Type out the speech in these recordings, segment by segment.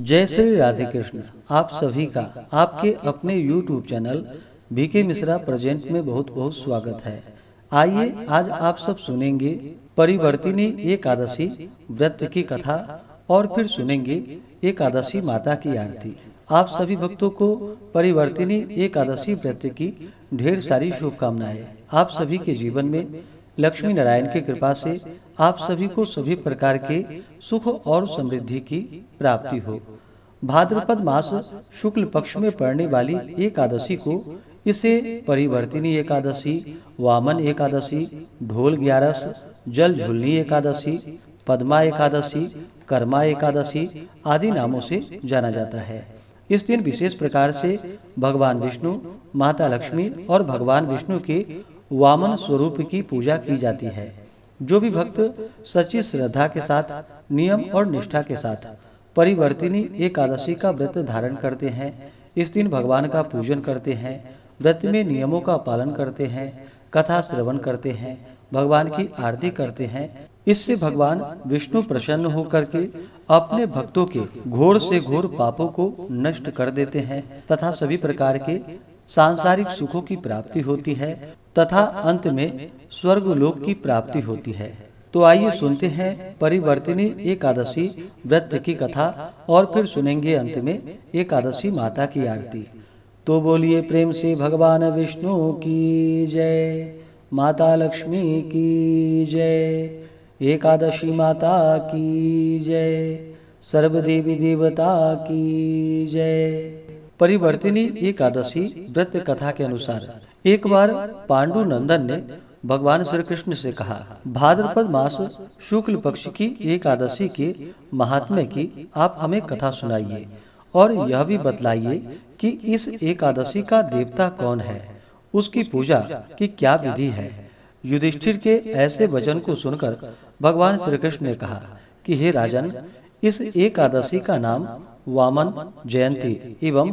जय श्री राधे कृष्ण आप सभी का आपके अपने YouTube channel B K Mishra present में बहुत बहुत स्वागत है आइए आज आप सब सुनेंगे परिवर्तिनी एकादशी व्रत की कथा और फिर सुनेंगे एकादशी माता की आरती आप सभी भक्तों को परिवर्तिनी एकादशी व्रत की ढेर सारी शुभकामनाएं आप सभी के जीवन में लक्ष्मी नारायण की कृपा से आप सभी को सभी प्रकार के सुख और समृद्धि की प्राप्ति हो भाद्रपद मास शुक्ल पक्ष में पड़ने वाली एकादशी को इसे परिवर्तिनी एकादशी वामन एकादशी ढोल ग्यारस जल झुलनी एकादशी पद्मा एकादशी कर्मा एकादशी आदि नामों से जाना जाता है इस दिन विशेष प्रकार से भगवान विष्णु माता लक्ष्मी और भगवान विष्णु के वामन स्वरूप की पूजा की जाती है जो भी भक्त सच्ची श्रद्धा के साथ नियम और निष्ठा के साथ परिवर्तिनी एकादशी का व्रत धारण करते हैं इस दिन भगवान का पूजन करते हैं व्रत में नियमों का पालन करते हैं कथा श्रवण करते हैं भगवान की आरती करते हैं इससे भगवान विष्णु प्रसन्न होकर के अपने भक्तों के घोर से घोर पापों को नष्ट कर देते हैं तथा सभी प्रकार के सांसारिक सुखों की प्राप्ति होती है तथा अंत में स्वर्ग लोक की प्राप्ति होती है तो आइए सुनते हैं परिवर्तनी एकादशी व्रत की कथा और फिर सुनेंगे अंत में एकादशी माता की आरती तो बोलिए प्रेम से भगवान विष्णु की जय माता लक्ष्मी की जय एकादशी माता की जय सर्व देवी देवता की जय परिवर्तनी एकादशी व्रत कथा के अनुसार एक बार पांडु नंदन ने भगवान श्री कृष्ण से कहा भाद्रपद मास शुक्ल पक्ष की एकादशी के महात्म्य की आप हमें कथा सुनाइए और यह भी बतलाइए कि इस एकादशी का देवता कौन है उसकी पूजा की क्या विधि है युधिष्ठिर के ऐसे वचन को सुनकर भगवान श्री कृष्ण ने कहा कि हे राजन इस एकादशी का नाम वामन जयंती एवं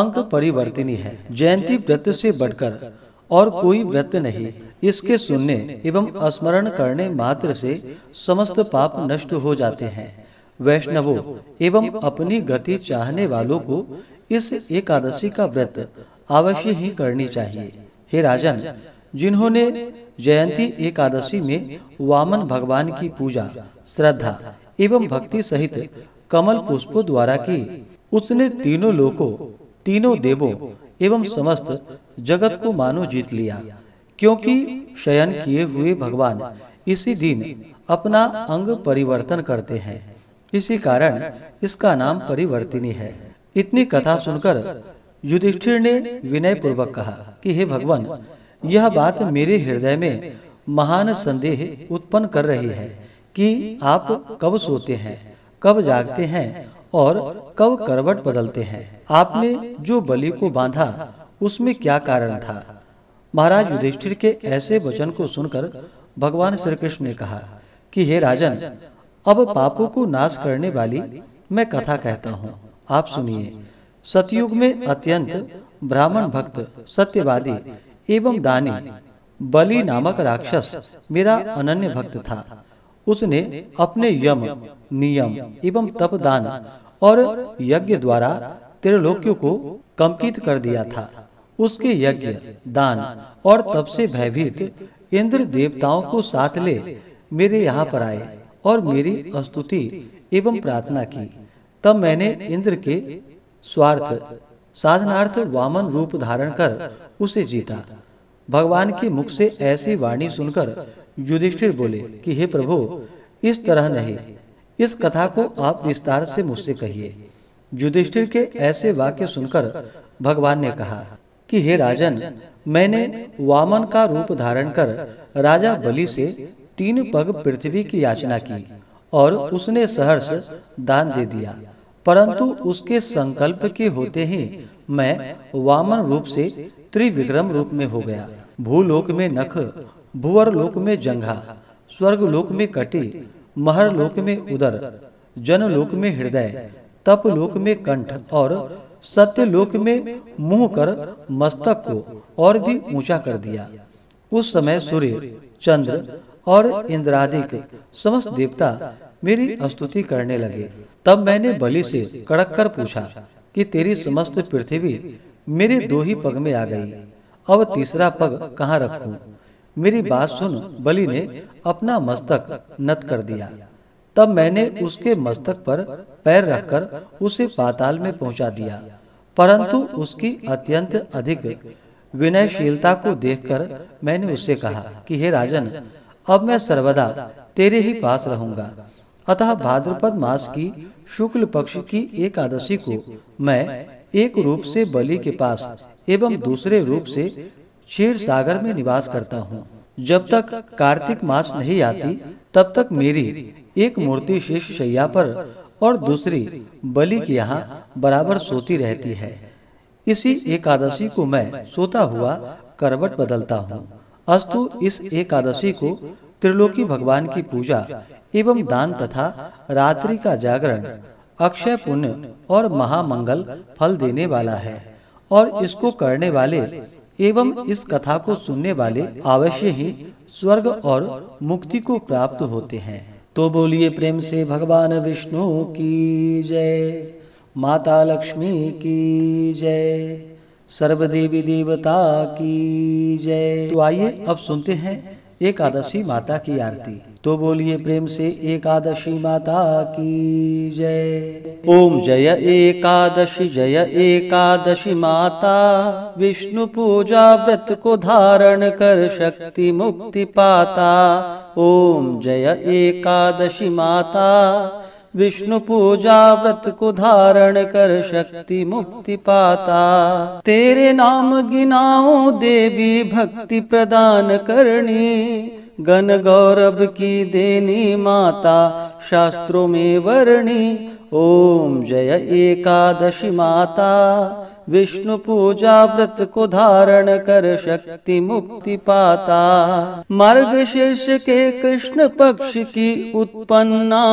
अंक परिवर्तनी है जयंती व्रत से बढ़कर और कोई व्रत नहीं इसके सुनने एवं स्मरण करने मात्र से समस्त पाप नष्ट हो जाते हैं वैष्णवों एवं अपनी गति चाहने वालों को इस एकादशी का व्रत अवश्य ही करनी चाहिए हे राजन जिन्होंने जयंती एकादशी में वामन भगवान की पूजा श्रद्धा एवं भक्ति सहित कमल पुष्पों द्वारा की उसने तीनों लोकों तीनों देवों एवं समस्त जगत को मानो जीत लिया क्योंकि शयन किए हुए भगवान इसी दिन अपना अंग परिवर्तन करते हैं इसी कारण इसका नाम परिवर्तिनी है इतनी कथा सुनकर युधिष्ठिर ने विनय पूर्वक कहा कि हे भगवान यह बात मेरे हृदय में महान संदेह उत्पन्न कर रही है कि आप कब सोते हैं कब जागते हैं और कब करवट बदलते हैं आपने जो बलि को बांधा उसमें क्या कारण था महाराज युधिष्ठिर के ऐसे वचन को सुनकर भगवान श्री कृष्ण ने कहा कि हे राजन अब पापों को नाश करने वाली मैं कथा कहता हूँ आप सुनिए सतयुग में अत्यंत ब्राह्मण भक्त सत्यवादी एवं दानी बलि नामक राक्षस मेरा अनन्य भक्त था उसने अपने यम नियम एवं तप दान और यज्ञ द्वारा त्रिलोक्यों को कंपित कर दिया था उसके यज्ञ दान और तप से भयभीत इंद्र देवताओं को साथ ले मेरे यहाँ पर आए और मेरी स्तुति एवं प्रार्थना की तब मैंने इंद्र के स्वार्थ साधनार्थ वामन रूप धारण कर उसे जीता भगवान के मुख से ऐसी वाणी सुनकर युधिष्ठिर बोले कि हे प्रभु इस तरह नहीं इस कथा को आप विस्तार से मुझसे कहिए युधिष्ठिर के ऐसे वाक्य सुनकर भगवान ने कहा कि हे राजन मैंने वामन का रूप धारण कर राजा बलि से तीन पग पृथ्वी की याचना की और उसने सहर्ष दान दे दिया परंतु उसके संकल्प के होते ही मैं वामन रूप से त्रिविक्रम रूप में हो गया भूलोक में नख भुवर लोक में जंघा स्वर्ग लोक में कटी महर लोक में उदर जन लोक में हृदय तप लोक में कंठ और सत्य लोक में मुंह कर मस्तक को और भी ऊंचा कर दिया उस समय सूर्य चंद्र और इंद्रादिक समस्त देवता मेरी स्तुति करने लगे तब मैंने बलि से कड़क कर पूछा कि तेरी समस्त पृथ्वी मेरे दो ही पग में आ गई अब तीसरा पग कहाँ रखूं? मेरी बात सुन बलि ने अपना मस्तक नत कर दिया तब मैंने उसके मस्तक पर पैर रखकर उसे पाताल में पहुंचा दिया परंतु उसकी अत्यंत अधिक विनयशीलता को देखकर मैंने उससे कहा कि हे राजन अब मैं सर्वदा तेरे ही पास रहूंगा अतः भाद्रपद मास की शुक्ल पक्ष की एकादशी को मैं एक रूप से बलि के पास एवं दूसरे रूप से क्षीर सागर में निवास करता हूँ जब तक कार्तिक मास नहीं आती तब तक मेरी एक मूर्ति शेष शैया पर और दूसरी बलि के यहाँ बराबर सोती रहती है इसी एकादशी को मैं सोता हुआ करवट बदलता हूँ अस्तु इस एकादशी को त्रिलोकी भगवान की पूजा एवं दान तथा रात्रि का जागरण अक्षय पुण्य और महामंगल फल देने वाला है और इसको करने वाले एवं इस कथा को सुनने वाले अवश्य ही स्वर्ग और मुक्ति को प्राप्त होते हैं तो बोलिए प्रेम से भगवान विष्णु की जय माता लक्ष्मी की जय सर्वदेवी देवता की जय तो आइए अब सुनते हैं एकादशी माता की आरती तो बोलिए प्रेम से एकादशी माता की जय ओम जय एकादशी जय एकादशी माता विष्णु पूजा व्रत को धारण कर शक्ति मुक्ति पाता ओम जय एकादशी माता विष्णु पूजा व्रत को धारण कर शक्ति मुक्ति पाता तेरे नाम गिनाओ देवी भक्ति प्रदान करनी गण गौरव की देनी माता शास्त्रों में वर्णी ओम जय एकादशी माता विष्णु पूजा व्रत को धारण कर शक्ति मुक्ति पाता मार्ग शीर्ष के कृष्ण पक्ष की उत्पन्ना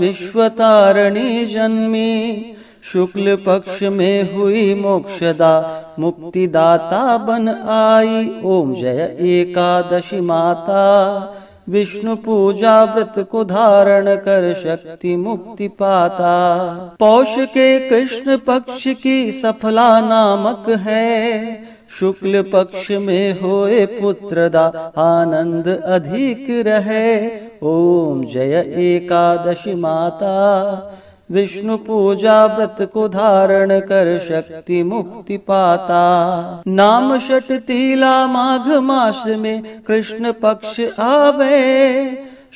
विश्व तारणी जन्मी शुक्ल पक्ष में हुई मोक्षदा मुक्तिदाता बन आई ओम जय एकादशी माता विष्णु पूजा व्रत को धारण कर शक्ति मुक्ति पाता पौष के कृष्ण पक्ष की सफला नामक है शुक्ल पक्ष में होए पुत्रदा आनंद अधिक रहे ओम जय एकादशी माता विष्णु पूजा व्रत को धारण कर शक्ति मुक्ति पाता नाम शट तीला माघ मास में कृष्ण पक्ष आवे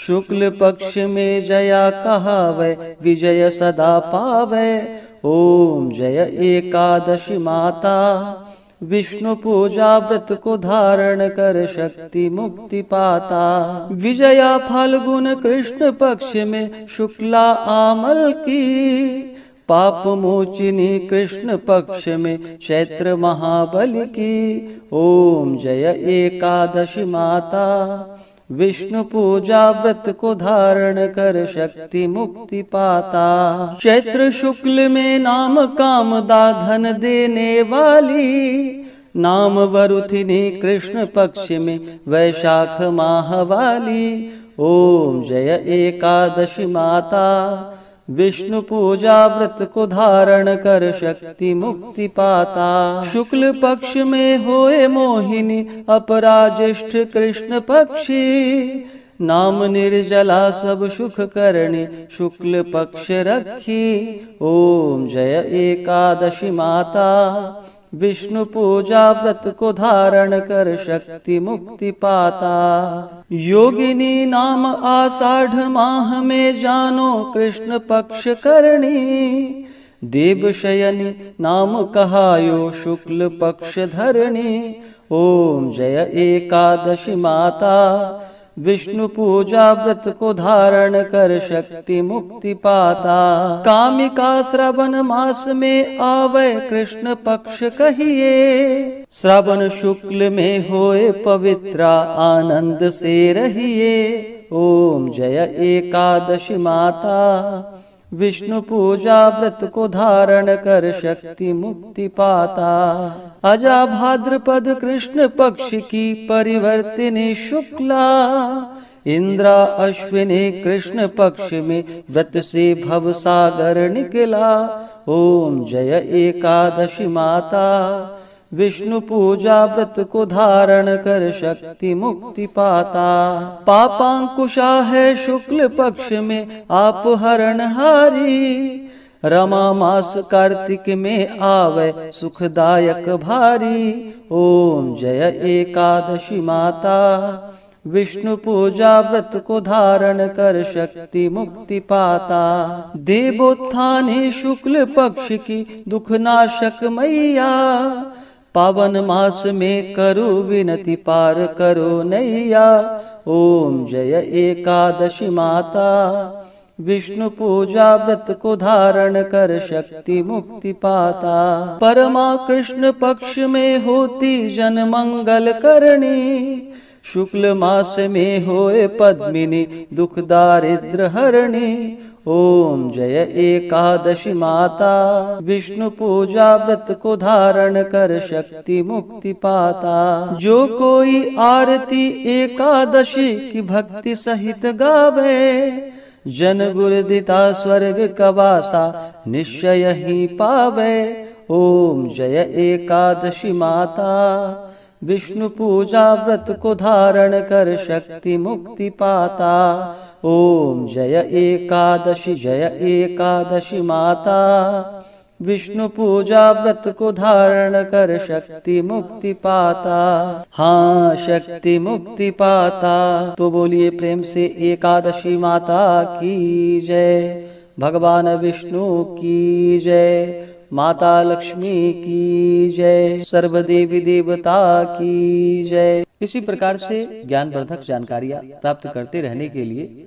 शुक्ल पक्ष में जया कहावे विजय सदा पावे ओम जय एकादशी माता विष्णु पूजा व्रत को धारण कर शक्ति मुक्ति पाता विजया फाल्गुन कृष्ण पक्ष में शुक्ला आमल की पाप मोचिनी कृष्ण पक्ष में चैत्र महाबल की ओम जय एकादशी माता विष्णु पूजा व्रत को धारण कर शक्ति मुक्ति पाता चैत्र शुक्ल में नाम काम दाधन देने वाली नाम वरुथिनी कृष्ण पक्ष में वैशाख माह वाली ओम जय एकादशी माता विष्णु पूजा व्रत को धारण कर शक्ति मुक्ति पाता शुक्ल पक्ष में होए मोहिनी अपराजिष्ठ कृष्ण पक्षी नाम निर्जला सब सुख करणी शुक्ल पक्ष रखी ओम जय एकादशी माता विष्णु पूजा व्रत को धारण कर शक्ति मुक्ति पाता योगिनी नाम आषाढ़ माह में जानो कृष्ण पक्ष करणी देव शयनी नाम कहायो शुक्ल पक्ष धरणी ओम जय एकादशी माता विष्णु पूजा व्रत को धारण कर शक्ति मुक्ति पाता कामिका श्रवण मास में आवे कृष्ण पक्ष कहिए श्रवण शुक्ल में होए पवित्रा आनंद से रहिए ओम जय एकादशी माता विष्णु पूजा व्रत को धारण कर शक्ति मुक्ति पाता अजा भाद्रपद कृष्ण पक्ष की परिवर्तिनी शुक्ला इंद्रा अश्विनी कृष्ण पक्ष में व्रत से भव सागर निकला ओम जय एकादशी माता विष्णु पूजा व्रत को धारण कर शक्ति मुक्ति पाता पापांकुशा है शुक्ल पक्ष में आप हरण हारी रमा मास कार्तिक में आवे सुखदायक भारी ओम जय एकादशी माता विष्णु पूजा व्रत को धारण कर शक्ति मुक्ति पाता देवोत्थानी शुक्ल पक्ष की दुख नाशक मैया पावन मास में करु विनति पार करो नैया ओम जय एकादशी माता विष्णु पूजा व्रत को धारण कर शक्ति मुक्ति पाता परमा कृष्ण पक्ष में होती जन मंगल करणी शुक्ल मास में होए पद्मिनी दुख दारिद्र हरणी ओम जय एकादशी माता विष्णु पूजा व्रत को धारण कर शक्ति मुक्ति पाता जो कोई आरती एकादशी की भक्ति सहित गावे जन गुरुदिता स्वर्ग कवासा निश्चय ही पावे ओम जय एकादशी माता विष्णु पूजा व्रत को धारण कर शक्ति मुक्ति पाता ओम जय एकादशी जय एकादशी माता विष्णु पूजा व्रत को धारण कर शक्ति मुक्ति पाता हाँ शक्ति मुक्ति पाता तो बोलिए प्रेम से एकादशी माता की जय भगवान विष्णु की जय माता लक्ष्मी की जय सर्वदेवी देवता की जय इसी प्रकार से ज्ञानवर्धक जानकारियाँ प्राप्त करते रहने के लिए